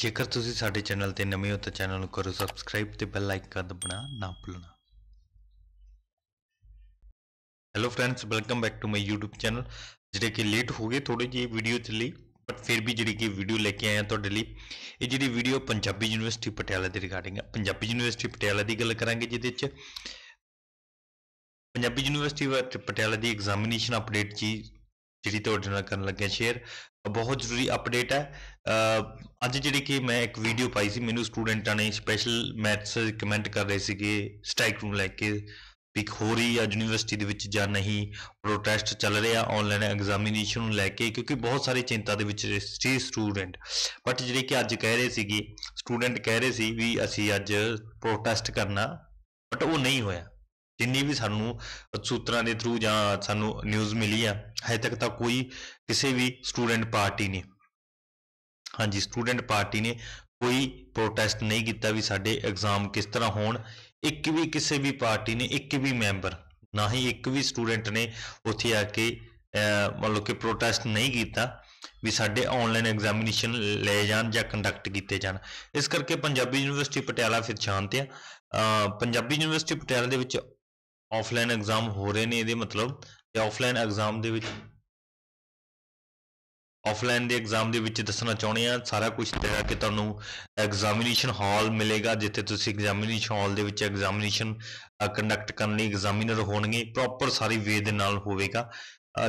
ਜੇਕਰ ਤੁਸੀਂ ਸਾਡੇ ਚੈਨਲ ਤੇ ਨਵੇਂ ਹੋ ਤਾਂ ਚੈਨਲ ਨੂੰ ਕਰੋ ਸਬਸਕ੍ਰਾਈਬ ਤੇ ਬੈਲ ਆਈਕਨ ਦਬਣਾ ਨਾ ਭੁੱਲਣਾ hello friends welcome back to my YouTube channel ਜਿਹੜੇ ਕਿ ਲੇਟ ਹੋ ਗਏ ਥੋੜੀ ਜਿਹੀ ਵੀਡੀਓ ਚ ਲਈ ਬਟ ਫਿਰ ਵੀ ਜਿਹੜੀ ਕਿ ਵੀਡੀਓ ਲੈ ਕੇ ਆਇਆ ਤੁਹਾਡੇ ਲਈ ਇਹ ਜਿਹੜੀ ਵੀਡੀਓ ਪੰਜਾਬੀ ਯੂਨੀਵਰਸਿਟੀ ਪਟਿਆਲਾ ਦੇ ਰਿਗਾਰਡਿੰਗ ਹੈ ਪੰਜਾਬੀ ਯੂਨੀਵਰਸਿਟੀ ਪਟਿਆਲਾ ਦੀ ਗੱਲ ਕਰਾਂਗੇ ਜਿਹਦੇ ਵਿੱਚ ਪੰਜਾਬੀ ਯੂਨੀਵਰਸਿਟੀ ਪਟਿਆਲਾ ਦੀ ਐਗਜ਼ਾਮੀਨੇਸ਼ਨ ਅਪਡੇਟ ਜੀ ਜਿਹੜੀ ਤੁਹਾਡੇ ਨਾਲ ਕਰਨ ਲੱਗਿਆ ਸ਼ੇਅਰ ਬਹੁਤ ਜ਼ਰੂਰੀ ਅਪਡੇਟ ਹੈ ਅੱਜ ਜਿਹੜੀ ਕਿ ਮੈਂ ਇੱਕ ਵੀਡੀਓ ਪਾਈ ਸੀ ਮੈਨੂੰ ਸਟੂਡੈਂਟਾਂ ਨੇ ਸਪੈਸ਼ਲ ਮੈਥਸ ਕਮੈਂਟ ਕਰ ਰਹੇ ਸੀਗੇ ਸਟ੍ਰਾਈਕ ਨੂੰ ਲੈ ਕੇ ਵੀ ਹੋ ਰਹੀ ਆ ਯੂਨੀਵਰਸਿਟੀ ਦੇ ਵਿੱਚ ਜਾਂ ਨਹੀਂ ਪ੍ਰੋਟੈਸਟ ਚੱਲ ਰਿਹਾ ਆਨਲਾਈਨ ਐਗਜ਼ਾਮੀਨੇਸ਼ਨ ਨੂੰ ਲੈ ਕੇ ਕਿਉਂਕਿ ਬਹੁਤ ਸਾਰੇ ਚਿੰਤਾ ਦੇ ਵਿੱਚ ਸੀ ਸਟੂਡੈਂਟ ਬਟ ਜਿਹੜੇ ਕਿ ਅੱਜ ਕਹਿ ਰਹੇ ਸੀਗੇ ਸਟੂਡੈਂਟ ਕਹਿ ਰਹੇ ਸੀ ਵੀ ਅਸੀਂ ਅੱਜ ਪ੍ਰੋਟੈਸਟ ਕਰਨਾ ਬਟ ਉਹ ਨਹੀਂ ਹੋਇਆ ਜਿੰਨੀ ਵੀ ਸਾਨੂੰ ਸੂਤਰਾਂ ਦੇ ਥਰੂ ਜਾਂ ਸਾਨੂੰ ਨਿਊਜ਼ ਮਿਲੀ ਆ ਹਜੇ ਤੱਕ ਤਾਂ ਕੋਈ ਕਿਸੇ ਵੀ ਸਟੂਡੈਂਟ ਪਾਰਟੀ ਨੇ ਹਾਂਜੀ ਸਟੂਡੈਂਟ ਪਾਰਟੀ ਨੇ ਕੋਈ ਪ੍ਰੋਟੈਸਟ ਨਹੀਂ ਕੀਤਾ ਵੀ ਸਾਡੇ ਐਗਜ਼ਾਮ ਕਿਸ ਤਰ੍ਹਾਂ ਹੋਣ ਇੱਕ ਵੀ ਕਿਸੇ ਵੀ ਪਾਰਟੀ ਨੇ ਇੱਕ ਵੀ ਮੈਂਬਰ ਨਾ ਹੀ ਇੱਕ ਵੀ ਸਟੂਡੈਂਟ ਨੇ ਉੱਥੇ ਆ ਕੇ ਮਤਲਬ ਕਿ ਪ੍ਰੋਟੈਸਟ ਨਹੀਂ ਕੀਤਾ ਵੀ ਸਾਡੇ ਆਨਲਾਈਨ ਐਗਜ਼ਾਮੀਨੇਸ਼ਨ ਲੈ ਜਾਣ ਜਾਂ ਕੰਡਕਟ ਕੀਤੇ ਜਾਣ ਇਸ ਕਰਕੇ ਪੰਜਾਬੀ ਯੂਨੀਵਰਸਿਟੀ ਪਟਿਆਲਾ ਫਿਰ ਸ਼ਾਂਤ ਆ ਪੰਜਾਬੀ ਯੂਨੀਵਰਸਿਟੀ ਪਟਿਆਲਾ ਦੇ ਵਿੱਚ ਆਫਲਾਈਨ ਐਗਜ਼ਾਮ ਹੋ ਰਹੇ ਨੇ ਇਹਦੇ ਮਤਲਬ ਤੇ ਆਫਲਾਈਨ ਐਗਜ਼ਾਮ ਦੇ ਵਿੱਚ ਆਫਲਾਈਨ ਦੇ ਐਗਜ਼ਾਮ ਦੇ ਵਿੱਚ ਦੱਸਣਾ ਚਾਹੁੰਦੇ ਆ ਸਾਰਾ ਕੁਝ ਜਿਹੜਾ ਕਿ ਤੁਹਾਨੂੰ ਐਗਜ਼ਾਮੀਨੇਸ਼ਨ ਹਾਲ ਮਿਲੇਗਾ ਜਿੱਥੇ ਤੁਸੀਂ ਐਗਜ਼ਾਮੀਨੇਸ਼ਨ ਹਾਲ ਦੇ ਵਿੱਚ ਐਗਜ਼ਾਮੀਨੇਸ਼ਨ ਕੰਡਕਟ ਕਰਨ ਲਈ ਐਗਜ਼ਾਮੀਨਰ ਹੋਣਗੇ ਪ੍ਰੋਪਰ ਸਾਰੀ ਵੇਦ ਨਾਲ ਹੋਵੇਗਾ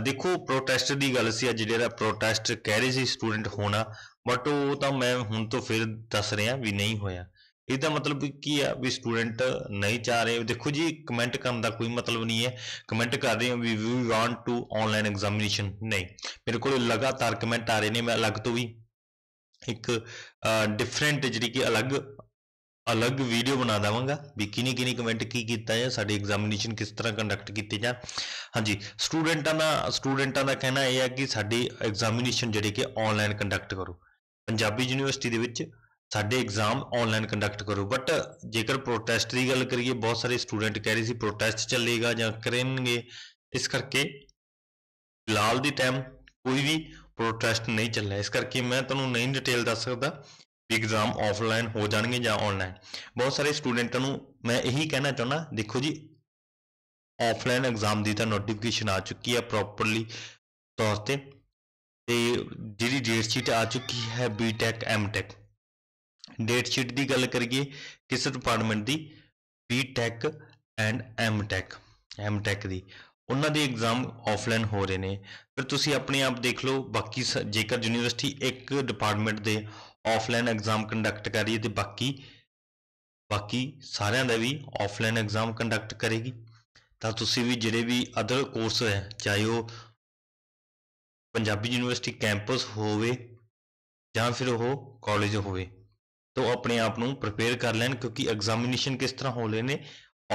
ਦੇਖੋ ਪ੍ਰੋਟੈਸਟ ਦੀ ਗੱਲ ਸੀ ਅੱਜ ਜਿਹੜਾ ਪ੍ਰੋਟੈਸਟ ਕਹਿ ਰਹੇ ਸੀ ਸਟੂਡੈਂਟ ਹੋਣਾ ਬਟ ਉਹ ਤਾਂ ਮੈਂ ਹੁਣ ਤੋਂ ਫਿਰ ਦੱਸ ਰਿਹਾ ਵੀ ਨਹੀਂ ਹੋਇਆ ਇਹਦਾ ਮਤਲਬ ਕੀ ਆ ਵੀ ਸਟੂਡੈਂਟ ਨਹੀਂ ਚਾਹ ਰਹੇ ਦੇਖੋ ਜੀ ਕਮੈਂਟ ਕਰਨ ਦਾ ਕੋਈ ਮਤਲਬ ਨਹੀਂ ਹੈ ਕਮੈਂਟ ਕਰ ਰਹੇ ਹੋ ਵੀ we want to online examination ਨਹੀਂ ਮੇਰੇ ਕੋਲ ਲਗਾਤਾਰ ਕਮੈਂਟ ਆ ਰਹੇ ਨੇ ਮੈਂ ਅਲੱਗ ਤੋਂ ਵੀ ਇੱਕ ਡਿਫਰੈਂਟ ਜਿਹੜੀ ਕਿ ਅਲੱਗ ਅਲੱਗ ਵੀਡੀਓ ਬਣਾ ਦਵਾਂਗਾ ਵੀ ਕਿਨੇ ਕਿਨੇ ਕਮੈਂਟ ਕੀ ਕੀਤਾ ਹੈ ਸਾਡੇ ਐਗਜ਼ਾਮੀਨੇਸ਼ਨ ਕਿਸ ਤਰ੍ਹਾਂ ਕੰਡਕਟ ਕੀਤੇ ਜਾਂ ਹਾਂਜੀ ਸਟੂਡੈਂਟਾਂ ਦਾ ਸਟੂਡੈਂਟਾਂ ਦਾ ਕਹਿਣਾ ਇਹ ਹੈ ਕਿ ਸਾਡੀ ਐਗਜ਼ਾਮੀਨੇਸ਼ਨ ਜਿਹੜੀ ਕਿ ਆਨਲਾਈਨ ਕੰਡਕਟ ਕਰੋ ਪੰਜਾਬੀ ਯੂਨੀਵਰਸਿਟੀ ਦੇ ਵਿੱਚ ਸਾਡੇ ਐਗਜ਼ਾਮ ਆਨਲਾਈਨ ਕੰਡਕਟ ਕਰੋ ਬਟ ਜੇਕਰ ਪ੍ਰੋਟੈਸਟ ਦੀ ਗੱਲ ਕਰੀਏ ਬਹੁਤ ਸਾਰੇ ਸਟੂਡੈਂਟ ਕਹਿ ਰਹੇ ਸੀ ਪ੍ਰੋਟੈਸਟ ਚੱਲੇਗਾ ਜਾਂ ਕਰਨਗੇ ਇਸ ਕਰਕੇ ਫਿਲਹਾਲ ਦੀ ਟਾਈਮ ਕੋਈ ਵੀ ਪ੍ਰੋਟੈਸਟ ਨਹੀਂ ਚੱਲਿਆ ਇਸ ਕਰਕੇ ਮੈਂ ਤੁਹਾਨੂੰ ਨਹੀਂ ਡਿਟੇਲ ਦੱਸ ਸਕਦਾ ਵੀ ਐਗਜ਼ਾਮ ਆਫਲਾਈਨ ਹੋ ਜਾਣਗੇ ਜਾਂ ਆਨਲਾਈਨ ਬਹੁਤ ਸਾਰੇ ਸਟੂਡੈਂਟਾਂ ਨੂੰ ਮੈਂ ਇਹੀ ਕਹਿਣਾ ਚਾਹੁੰਦਾ ਦੇਖੋ ਜੀ ਆਫਲਾਈਨ ਐਗਜ਼ਾਮ ਦੀ ਤਾਂ ਨੋਟੀਫਿਕੇਸ਼ਨ ਆ ਚੁੱਕੀ ਹੈ ਪ੍ਰੋਪਰਲੀ ਤੌਰ ਤੇ ਤੇ ਜਿਹੜੀ ਡੇਟ ਸ਼ੀਟ ਆ ਚੁੱਕੀ ਹੈ ਬੀਟੈਕ ਐਮਟੈਕ ਡੇਟ ਸ਼ੀਟ ਦੀ ਗੱਲ ਕਰੀਏ ਕਿਸ ਡਿਪਾਰਟਮੈਂਟ ਦੀ B Tech and M Tech M Tech ਦੀ ਉਹਨਾਂ ਦੇ ਐਗਜ਼ਾਮ ਆਫਲਾਈਨ ਹੋ ਰਹੇ ਨੇ ਫਿਰ ਤੁਸੀਂ ਆਪਣੇ ਆਪ ਦੇਖ ਲਓ ਬਾਕੀ ਜੇਕਰ ਯੂਨੀਵਰਸਿਟੀ ਇੱਕ ਡਿਪਾਰਟਮੈਂਟ ਦੇ ਆਫਲਾਈਨ ਐਗਜ਼ਾਮ ਕੰਡਕਟ ਕਰ ਰਹੀ ਹੈ ਤੇ ਬਾਕੀ ਬਾਕੀ ਸਾਰਿਆਂ ਦਾ ਵੀ ਆਫਲਾਈਨ ਐਗਜ਼ਾਮ ਕੰਡਕਟ ਕਰੇਗੀ ਤਾਂ ਤੁਸੀਂ ਵੀ ਜਿਹੜੇ ਵੀ ਅਦਰ ਕੋਰਸ ਹੈ ਚਾਹੇ ਉਹ ਪੰਜਾਬੀ ਯੂਨੀਵਰਸਿਟੀ ਕੈਂਪਸ ਹੋਵੇ ਜਾਂ ਫਿਰ ਉਹ ਕਾਲਜ ਹੋਵੇ ਤੋਂ ਆਪਣੇ ਆਪ ਨੂੰ ਪ੍ਰਪੇਅਰ ਕਰ ਲੈਣ ਕਿਉਂਕਿ ਐਗਜ਼ਾਮੀਨੇਸ਼ਨ ਕਿਸ ਤਰ੍ਹਾਂ ਹੋ ਰਹੇ ਨੇ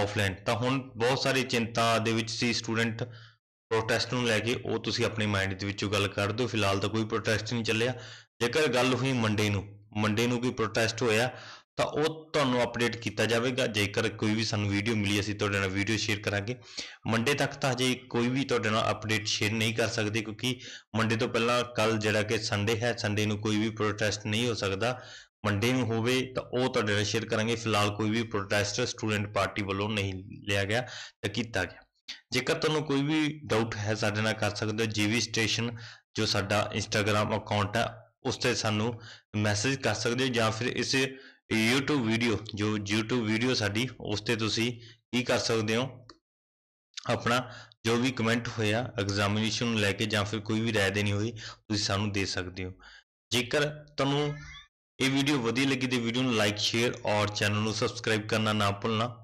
ਆਫਲਾਈਨ ਤਾਂ ਹੁਣ ਬਹੁਤ ਸਾਰੀ ਚਿੰਤਾ ਦੇ ਵਿੱਚ ਸੀ ਸਟੂਡੈਂਟ ਪ੍ਰੋਟੈਸਟ ਨੂੰ ਲੈ ਕੇ ਉਹ ਤੁਸੀਂ ਆਪਣੇ ਮਾਈਂਡ ਦੇ ਵਿੱਚੋਂ ਗੱਲ ਕਰ ਦਿਓ ਫਿਲਹਾਲ ਤਾਂ ਕੋਈ ਪ੍ਰੋਟੈਸਟ ਨਹੀਂ ਚੱਲਿਆ ਜੇਕਰ ਗੱਲ ਹੋਈ ਮੰਡੇ ਨੂੰ ਮੰਡੇ ਨੂੰ ਕੋਈ ਪ੍ਰੋਟੈਸਟ ਹੋਇਆ ਤਾਂ ਉਹ ਤੁਹਾਨੂੰ ਅਪਡੇਟ ਕੀਤਾ ਜਾਵੇਗਾ ਜੇਕਰ ਕੋਈ ਵੀ ਸਾਨੂੰ ਵੀਡੀਓ ਮਿਲੀ ਅਸੀਂ ਤੁਹਾਡੇ ਨਾਲ ਵੀਡੀਓ ਸ਼ੇਅਰ ਕਰਾਂਗੇ ਮੰਡੇ ਤੱਕ ਤਾਂ ਹਜੇ ਕੋਈ ਵੀ ਤੁਹਾਡੇ ਨਾਲ ਅਪਡੇਟ ਸ਼ੇਅਰ ਨਹੀਂ ਕਰ ਸਕਦੇ ਕਿਉਂਕਿ ਮੰਡੇ ਤੋਂ ਪਹਿਲਾਂ ਕੱਲ ਜਿਹੜਾ ਕਿ ਸੰਡੇ ਹੈ ਸੰਡੇ ਨੂੰ ਕੋਈ ਵੀ ਪ੍ਰੋਟੈਸਟ ਨਹੀਂ ਹੋ ਸਕਦਾ ਮੰਡੇ ਨੂੰ ਹੋਵੇ ਤਾਂ ਉਹ ਤੁਹਾਡੇ ਨਾਲ ਸ਼ੇਅਰ ਕਰਾਂਗੇ ਫਿਲਹਾਲ ਕੋਈ ਵੀ ਪ੍ਰੋਟੈਸਟ ਸਟੂਡੈਂਟ ਪਾਰਟੀ ਵੱਲੋਂ ਨਹੀਂ ਲਿਆ ਗਿਆ ਤਾਂ ਕੀਤਾ ਗਿਆ ਜੇਕਰ ਤੁਹਾਨੂੰ ਕੋਈ ਵੀ ਡਾਊਟ ਹੈ ਸਾਡੇ ਨਾਲ ਕਰ ਸਕਦੇ ਹੋ ਜੀਵੀ ਸਟੇਸ਼ਨ ਜੋ ਸਾਡਾ ਇੰਸਟਾਗ੍ਰam ਅਕਾਊਂਟ ਹੈ ਉਸ ਤੇ ਸਾਨੂੰ ਮੈਸੇਜ ਕਰ ਸਕਦੇ ਹੋ ਜਾਂ ਫਿਰ ਇਸ YouTube ਵੀਡੀਓ ਜੋ YouTube ਵੀਡੀਓ ਸਾਡੀ ਉਸ ਤੇ ਤੁਸੀਂ ਕੀ ਕਰ ਸਕਦੇ ਹੋ ਆਪਣਾ ਜੋ ਵੀ ਕਮੈਂਟ ਹੋਇਆ ਐਗਜ਼ਾਮੀਨੇਸ਼ਨ ਨੂੰ ਲੈ ਕੇ ਜਾਂ ਫਿਰ ਕੋਈ ਵੀ رائے ਦੇਣੀ ਹੋਈ ਤੁਸੀਂ ਸਾਨੂੰ ਦੇ ਸਕਦੇ ਹੋ ਜੇਕਰ ਤੁਹਾਨੂੰ ਇਹ ਵੀਡੀਓ ਵਧੀਆ ਲੱਗੀ ਤੇ ਵੀਡੀਓ ਨੂੰ ਲਾਈਕ ਸ਼ੇਅਰ ਔਰ ਚੈਨਲ ਨੂੰ ਸਬਸਕ੍ਰਾਈਬ ਕਰਨਾ ਨਾ ਭੁੱਲਣਾ